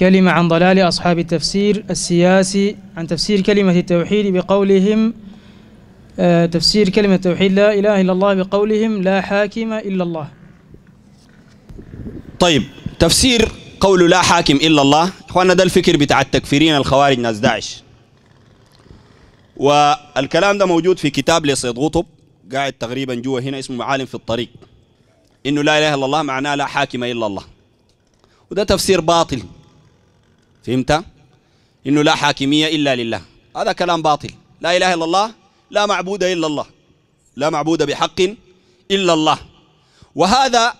كلمة عن ضلال أصحاب التفسير السياسي عن تفسير كلمة التوحيد بقولهم آه، تفسير كلمة التوحيد لا إله إلا الله بقولهم لا حاكم إلا الله طيب تفسير قول لا حاكم إلا الله إخواننا ده الفكر بتاع التكفيرين الخوارج ناس داعش والكلام ده موجود في كتاب لسيد قطب قاعد تقريبا جوا هنا اسمه معالم في الطريق انه لا اله الا الله معناه لا حاكم الا الله وده تفسير باطل فهمت؟ إنه لا حاكمية إلا لله هذا كلام باطل لا إله إلا الله لا معبود إلا الله لا معبود بحق إلا الله وهذا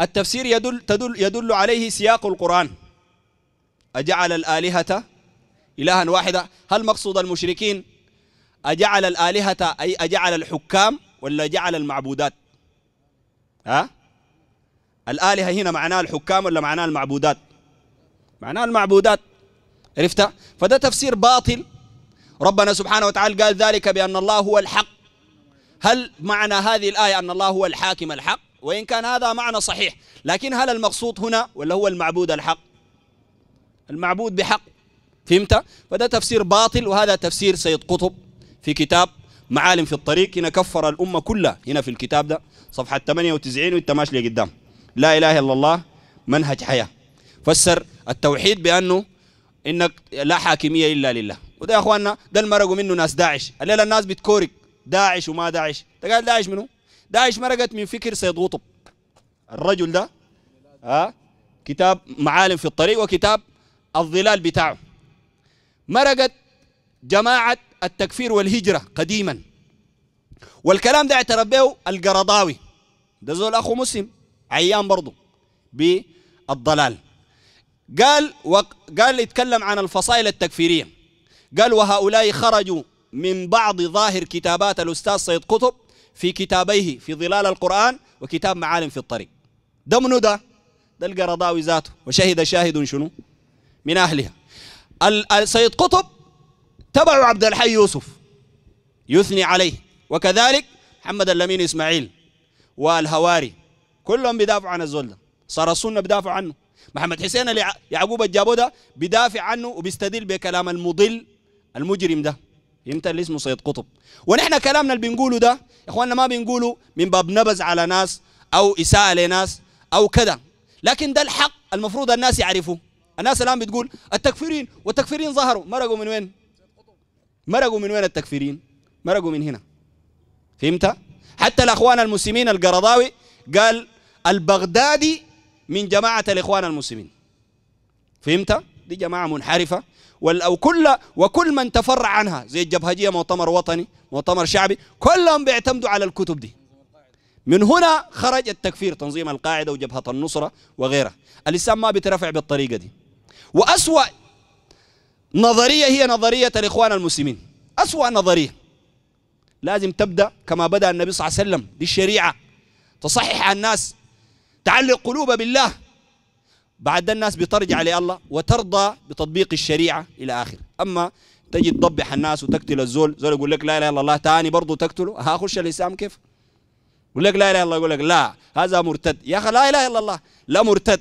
التفسير يدل, تدل يدل عليه سياق القرآن أجعل الآلهة إلها واحدة هل مقصود المشركين أجعل الآلهة أي أجعل الحكام ولا جعل المعبودات ها الآلهة هنا معناها الحكام ولا معناها المعبودات معناه المعبودات عرفتها فده تفسير باطل ربنا سبحانه وتعالى قال ذلك بأن الله هو الحق هل معنى هذه الآية أن الله هو الحاكم الحق وإن كان هذا معنى صحيح لكن هل المقصود هنا ولا هو المعبود الحق المعبود بحق فهمت فده تفسير باطل وهذا تفسير سيد قطب في كتاب معالم في الطريق هنا كفر الأمة كلها هنا في الكتاب ده صفحة 98 وانت ماشي لقدام لا إله إلا الله منهج حياة فسر التوحيد بانه انك لا حاكميه الا لله وده يا اخواننا ده المرقوا منه ناس داعش الليله الناس بتكورك داعش وما داعش تقال داعش منه داعش مرقت من فكر سيد قطب الرجل ده ها آه كتاب معالم في الطريق وكتاب الظلال بتاعه مرقت جماعه التكفير والهجره قديما والكلام ده اعترف به القرضاوي ده زول اخو مسلم عيان برضه بالضلال قال قال يتكلم عن الفصائل التكفيرية قال وهؤلاء خرجوا من بعض ظاهر كتابات الأستاذ سيد قطب في كتابيه في ظلال القرآن وكتاب معالم في الطريق ده منو ده ده القرضاوي ذاته وشهد شاهد شنو من أهلها السيد قطب تبع عبد الحي يوسف يثني عليه وكذلك محمد اللمين إسماعيل والهواري كلهم بيدافعوا عن الزول ده صار السنة بيدافعوا عنه محمد حسين اللي يعقوب الجابو ده بيدافع عنه وبيستدل بكلام المضل المجرم ده فهمت اللي اسمه سيد قطب ونحن كلامنا اللي بنقوله ده يا اخواننا ما بنقوله من باب نبذ على ناس او اساءه لناس او كذا لكن ده الحق المفروض الناس يعرفوه الناس الان بتقول التكفيرين والتكفيرين ظهروا مرقوا من وين مرقوا من وين التكفيرين مرقوا من هنا فهمت حتى الاخوان المسلمين القرضاوي قال البغدادي من جماعة الإخوان المسلمين فهمت؟ دي جماعة منحرفة أو كل وكل من تفرع عنها زي الجبهجية مؤتمر وطني مؤتمر شعبي كلهم بيعتمدوا على الكتب دي من هنا خرج التكفير تنظيم القاعدة وجبهة النصرة وغيرها الإسلام ما بترفع بالطريقة دي وأسوأ نظرية هي نظرية الإخوان المسلمين أسوأ نظرية لازم تبدأ كما بدأ النبي صلى الله عليه وسلم دي الشريعة تصحح الناس تعلق قلوبها بالله بعد الناس بترجع لله وترضى بتطبيق الشريعة إلى آخر أما تجي تضبح الناس وتقتل الزول زول يقول لك لا إله إلا الله تاني برضه تقتله هاخش الإسلام كيف يقول لك لا إله إلا الله يقول لك لا هذا مرتد يا أخي لا إله إلا الله لا مرتد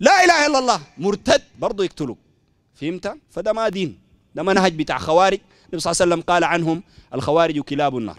لا إله إلا الله مرتد برضه يقتله فهمت فده ما دين ده منهج بتاع خوارج النبي صلى الله عليه وسلم قال عنهم الخوارج كلاب النار